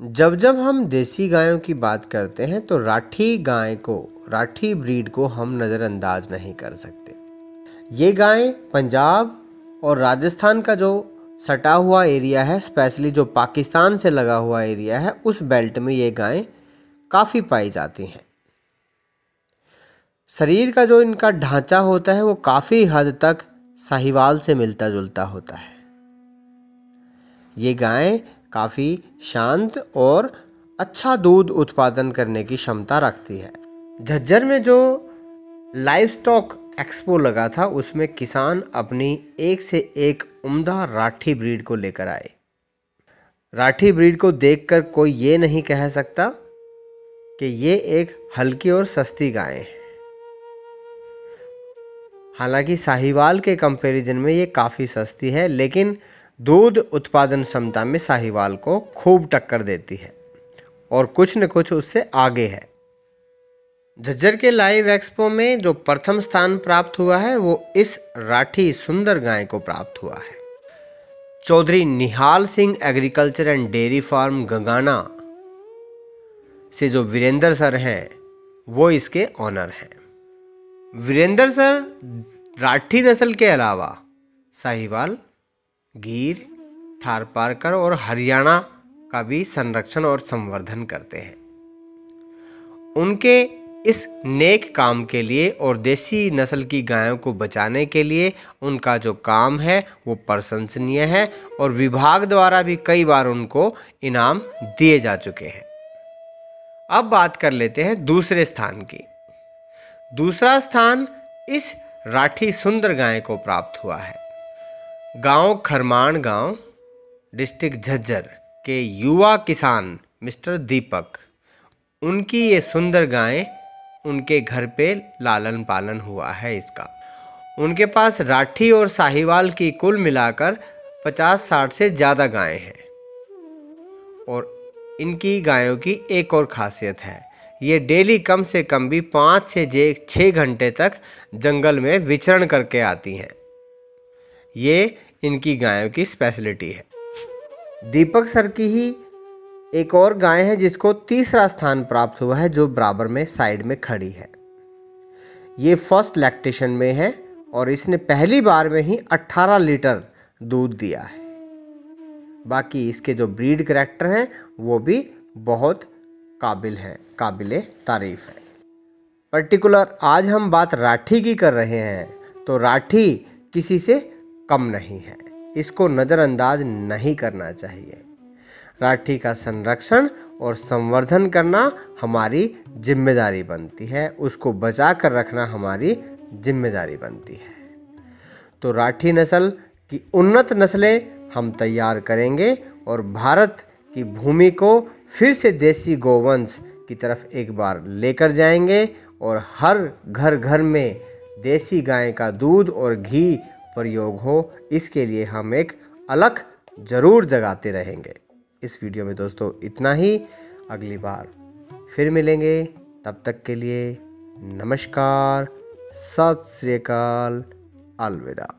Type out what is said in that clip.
जब जब हम देसी गायों की बात करते हैं तो राठी गाय को राठी ब्रीड को हम नज़रअंदाज नहीं कर सकते ये गाय पंजाब और राजस्थान का जो सटा हुआ एरिया है स्पेशली जो पाकिस्तान से लगा हुआ एरिया है उस बेल्ट में ये गायें काफ़ी पाई जाती हैं शरीर का जो इनका ढांचा होता है वो काफ़ी हद तक साहिवाल से मिलता जुलता होता है ये गायें काफ़ी शांत और अच्छा दूध उत्पादन करने की क्षमता रखती है झज्जर में जो लाइव स्टॉक एक्सपो लगा था उसमें किसान अपनी एक से एक उम्दा राठी ब्रीड को लेकर आए राठी ब्रीड को देखकर कोई ये नहीं कह सकता कि ये एक हल्की और सस्ती गाय है हालांकि साहिवाल के कंपैरिजन में ये काफ़ी सस्ती है लेकिन दूध उत्पादन क्षमता में साहिवाल को खूब टक्कर देती है और कुछ न कुछ उससे आगे है झज्जर के लाइव एक्सपो में जो प्रथम स्थान प्राप्त हुआ है वो इस राठी सुंदर गाय को प्राप्त हुआ है Chaudhary Nihal Singh agriculture and dairy farm Gangana से जो वीरेंद्र सर हैं वो इसके ऑनर हैं वीरेंद्र सर राठी नस्ल के अलावा साहिवाल गिर थारपारकर और हरियाणा का भी संरक्षण और संवर्धन करते हैं उनके इस नेक काम के लिए और देसी नस्ल की गायों को बचाने के लिए उनका जो काम है वो प्रशंसनीय है और विभाग द्वारा भी कई बार उनको इनाम दिए जा चुके हैं अब बात कर लेते हैं दूसरे स्थान की दूसरा स्थान इस राठी सुंदर गाय को प्राप्त हुआ है गांव खरमान गांव डिस्ट्रिक्ट झज्जर के युवा किसान मिस्टर दीपक उनकी ये सुंदर गाय उनके घर पे लालन पालन हुआ है इसका उनके पास राठी और साहिवाल की कुल मिलाकर 50-60 से ज़्यादा गायें हैं और इनकी गायों की एक और खासियत है ये डेली कम से कम भी पाँच से जे छः घंटे तक जंगल में विचरण करके आती हैं ये इनकी गायों की स्पेशलिटी है दीपक सर की ही एक और गाय है जिसको तीसरा स्थान प्राप्त हुआ है जो बराबर में साइड में खड़ी है ये फर्स्ट लैक्टेशन में है और इसने पहली बार में ही 18 लीटर दूध दिया है बाकी इसके जो ब्रीड करेक्टर हैं वो भी बहुत काबिल हैं काबिल तारीफ़ है पर्टिकुलर आज हम बात राठी की कर रहे हैं तो राठी किसी से कम नहीं है इसको नज़रअंदाज नहीं करना चाहिए राठी का संरक्षण और संवर्धन करना हमारी जिम्मेदारी बनती है उसको बचा कर रखना हमारी जिम्मेदारी बनती है तो राठी नस्ल की उन्नत नस्लें हम तैयार करेंगे और भारत की भूमि को फिर से देसी गोवंश की तरफ एक बार लेकर जाएंगे और हर घर घर में देसी गाय का दूध और घी प्रयोग हो इसके लिए हम एक अलग ज़रूर जगाते रहेंगे इस वीडियो में दोस्तों इतना ही अगली बार फिर मिलेंगे तब तक के लिए नमस्कार सत श्रीकाल अलविदा